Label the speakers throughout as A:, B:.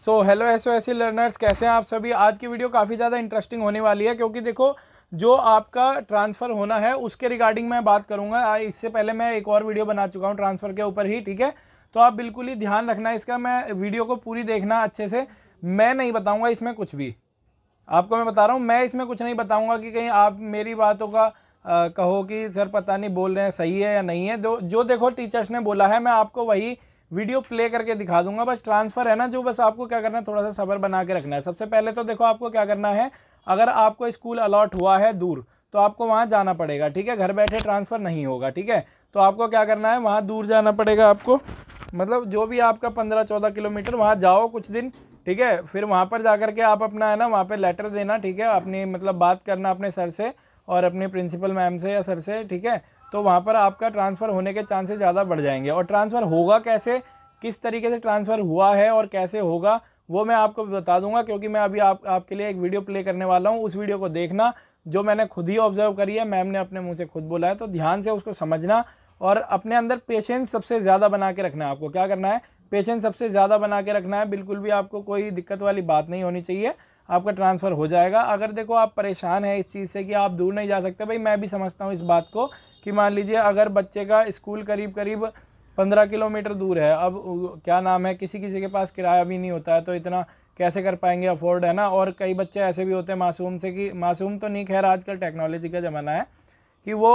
A: सो hello S O learners कैसे हैं आप सभी आज की वीडियो काफ़ी ज़्यादा इंटरेस्टिंग होने वाली है क्योंकि देखो जो आपका ट्रांसफ़र होना है उसके रिगार्डिंग मैं बात करूंगा इससे पहले मैं एक और वीडियो बना चुका हूं ट्रांसफ़र के ऊपर ही ठीक है तो आप बिल्कुल ही ध्यान रखना इसका मैं वीडियो को पूरी देखना अच्छे से मैं नहीं बताऊँगा इसमें कुछ भी आपको मैं बता रहा हूँ मैं इसमें कुछ नहीं बताऊँगा कि कहीं आप मेरी बातों का आ, कहो कि सर पता नहीं बोल रहे हैं सही है या नहीं है जो जो देखो टीचर्स ने बोला है मैं आपको वही वीडियो प्ले करके दिखा दूंगा बस ट्रांसफ़र है ना जो बस आपको क्या करना है थोड़ा सा सबर बना के रखना है सबसे पहले तो देखो आपको क्या करना है अगर आपको स्कूल अलॉट हुआ है दूर तो आपको वहाँ जाना पड़ेगा ठीक है घर बैठे ट्रांसफ़र नहीं होगा ठीक है तो आपको क्या करना है वहाँ दूर जाना पड़ेगा आपको मतलब जो भी आपका पंद्रह चौदह किलोमीटर वहाँ जाओ कुछ दिन ठीक है फिर वहाँ पर जा के आप अपना है ना वहाँ पर लेटर देना ठीक है अपनी मतलब बात करना अपने सर से और अपने प्रिंसिपल मैम से या सर से ठीक है तो वहाँ पर आपका ट्रांसफ़र होने के चांसेस ज़्यादा बढ़ जाएंगे और ट्रांसफ़र होगा कैसे किस तरीके से ट्रांसफ़र हुआ है और कैसे होगा वो मैं आपको बता दूंगा क्योंकि मैं अभी आप आपके लिए एक वीडियो प्ले करने वाला हूँ उस वीडियो को देखना जो मैंने खुद ही ऑब्जर्व करी है मैम ने अपने मुँह से खुद बोला है तो ध्यान से उसको समझना और अपने अंदर पेशेंस सबसे ज़्यादा बना के रखना है आपको क्या करना है पेशेंस सबसे ज़्यादा बना के रखना है बिल्कुल भी आपको कोई दिक्कत वाली बात नहीं होनी चाहिए आपका ट्रांसफ़र हो जाएगा अगर देखो आप परेशान हैं इस चीज़ से कि आप दूर नहीं जा सकते भाई मैं भी समझता हूँ इस बात को कि मान लीजिए अगर बच्चे का स्कूल करीब करीब पंद्रह किलोमीटर दूर है अब क्या नाम है किसी किसी के पास किराया भी नहीं होता है तो इतना कैसे कर पाएंगे अफोर्ड है ना और कई बच्चे ऐसे भी होते हैं मासूम से कि मासूम तो नहीं खैर आजकल टेक्नोलॉजी का ज़माना है कि वो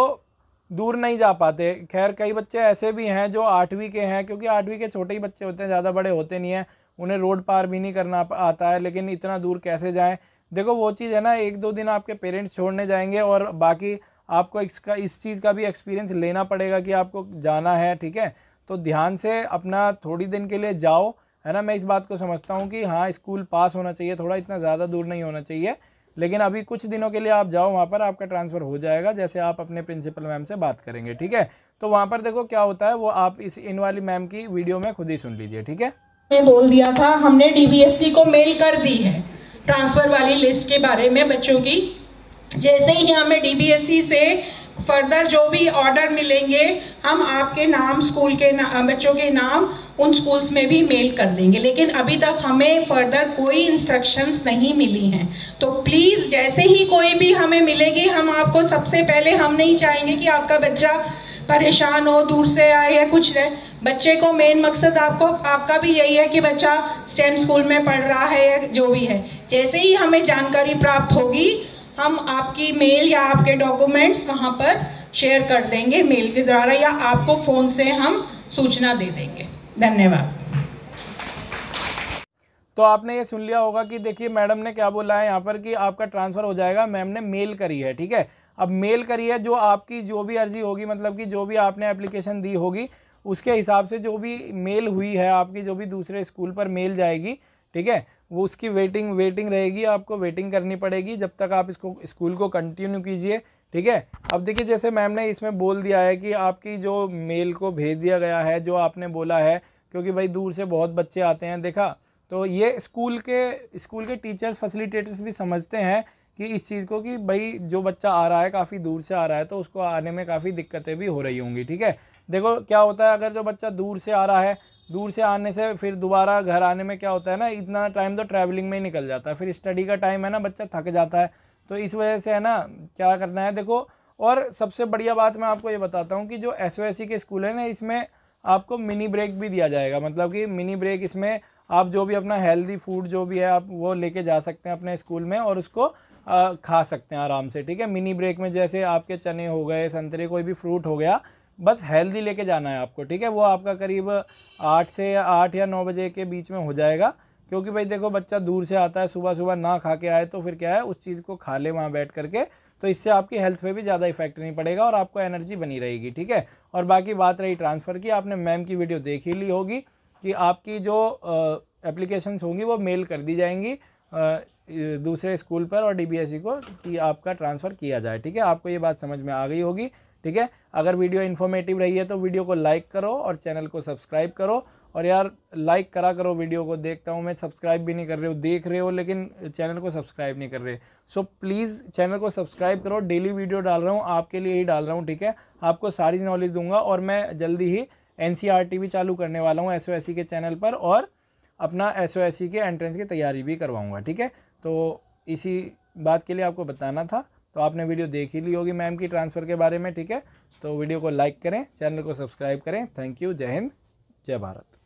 A: दूर नहीं जा पाते खैर कई बच्चे ऐसे भी हैं जो आठवीं के हैं क्योंकि आठवीं के छोटे ही बच्चे होते हैं ज़्यादा बड़े होते नहीं हैं उन्हें रोड पार भी नहीं करना आता है लेकिन इतना दूर कैसे जाएँ देखो वो चीज़ है ना एक दो दिन आपके पेरेंट्स छोड़ने जाएंगे और बाकी आपको इसका इस चीज़ का भी एक्सपीरियंस लेना पड़ेगा कि आपको जाना है ठीक है तो ध्यान से अपना थोड़ी दिन के लिए जाओ है ना मैं इस बात को समझता हूँ कि हाँ स्कूल पास होना चाहिए थोड़ा इतना ज़्यादा दूर नहीं होना चाहिए लेकिन अभी कुछ दिनों के लिए आप जाओ वहाँ पर आपका ट्रांसफ़र हो जाएगा जैसे आप अपने प्रिंसिपल मैम से बात करेंगे ठीक है तो वहाँ पर देखो क्या होता है वो आप इस इन वाली मैम की वीडियो में खुद ही सुन लीजिए ठीक है बोल दिया था हमने डीबीएससी e को मेल कर दी है ट्रांसफ़र वाली लिस्ट के बारे में
B: बच्चों की जैसे ही हमें डीबीएसई e से फर्दर जो भी ऑर्डर मिलेंगे हम आपके नाम स्कूल के ना, बच्चों के नाम उन स्कूल्स में भी मेल कर देंगे लेकिन अभी तक हमें फर्दर कोई इंस्ट्रक्शंस नहीं मिली हैं तो प्लीज़ जैसे ही कोई भी हमें मिलेगी हम आपको सबसे पहले हम नहीं चाहेंगे कि आपका बच्चा परेशान हो दूर से आए या कुछ रहे बच्चे को मेन मकसद आपको आपका भी यही है कि बच्चा स्टेम स्कूल में पढ़ रहा है या जो भी है जैसे ही हमें जानकारी प्राप्त होगी हम आपकी मेल या आपके डॉक्यूमेंट्स वहाँ पर शेयर कर देंगे मेल के
A: द्वारा या आपको फ़ोन से हम सूचना दे देंगे धन्यवाद तो आपने ये सुन लिया होगा कि देखिए मैडम ने क्या बोला है यहाँ पर कि आपका ट्रांसफ़र हो जाएगा मैम ने मेल करी है ठीक है अब मेल करी है जो आपकी जो भी अर्जी होगी मतलब कि जो भी आपने एप्लीकेशन दी होगी उसके हिसाब से जो भी मेल हुई है आपकी जो भी दूसरे स्कूल पर मेल जाएगी ठीक है वो उसकी वेटिंग वेटिंग रहेगी आपको वेटिंग करनी पड़ेगी जब तक आप इसको स्कूल को कंटिन्यू कीजिए ठीक है अब देखिए जैसे मैम ने इसमें बोल दिया है कि आपकी जो मेल को भेज दिया गया है जो आपने बोला है क्योंकि भाई दूर से बहुत बच्चे आते हैं देखा तो ये स्कूल के स्कूल के टीचर्स फैसिलिटेटर्स भी समझते हैं कि इस चीज़ को कि भाई जो बच्चा आ रहा है काफ़ी दूर से आ रहा है तो उसको आने में काफ़ी दिक्कतें भी हो रही होंगी ठीक है देखो क्या होता है अगर जो बच्चा दूर से आ रहा है दूर से आने से फिर दोबारा घर आने में क्या होता है ना इतना टाइम तो ट्रैवलिंग में ही निकल जाता है फिर स्टडी का टाइम है ना बच्चा थक जाता है तो इस वजह से है ना क्या करना है देखो और सबसे बढ़िया बात मैं आपको ये बताता हूँ कि जो एस e के स्कूल है ना इसमें आपको मिनी ब्रेक भी दिया जाएगा मतलब कि मिनी ब्रेक इसमें आप जो भी अपना हेल्दी फूड जो भी है आप वो लेके जा सकते हैं अपने स्कूल में और उसको आ, खा सकते हैं आराम से ठीक है मिनी ब्रेक में जैसे आपके चने हो गए संतरे कोई भी फ्रूट हो गया बस हेल्दी लेके जाना है आपको ठीक है वो आपका करीब आठ से आठ या नौ बजे के बीच में हो जाएगा क्योंकि भाई देखो बच्चा दूर से आता है सुबह सुबह ना खा के आए तो फिर क्या है उस चीज़ को खा ले वहाँ बैठ करके तो इससे आपकी हेल्थ पे भी ज़्यादा इफेक्ट नहीं पड़ेगा और आपको एनर्जी बनी रहेगी ठीक है और बाकी बात रही ट्रांसफ़र की आपने मैम की वीडियो देख ही ली होगी कि आपकी जो एप्लीकेशंस होंगी वो मेल कर दी जाएंगी आ, दूसरे स्कूल पर और डी को कि आपका ट्रांसफ़र किया जाए ठीक है आपको ये बात समझ में आ गई होगी ठीक है अगर वीडियो इन्फॉर्मेटिव रही है तो वीडियो को लाइक करो और चैनल को सब्सक्राइब करो और यार लाइक करा करो वीडियो को देखता हूँ मैं सब्सक्राइब भी नहीं कर रहे हो देख रहे हो लेकिन चैनल को सब्सक्राइब नहीं कर रहे सो so, प्लीज़ चैनल को सब्सक्राइब करो डेली वीडियो डाल रहा हूँ आपके लिए ही डाल रहा हूँ ठीक है आपको सारी नॉलेज दूंगा और मैं जल्दी ही एन e भी चालू करने वाला हूँ एस e के चैनल पर और अपना एस e के एंट्रेंस की तैयारी भी करवाऊँगा ठीक है तो इसी बात के लिए आपको बताना था तो आपने वीडियो देख ही ली होगी मैम की ट्रांसफ़र के बारे में ठीक है तो वीडियो को लाइक करें चैनल को सब्सक्राइब करें थैंक यू जय हिंद जय भारत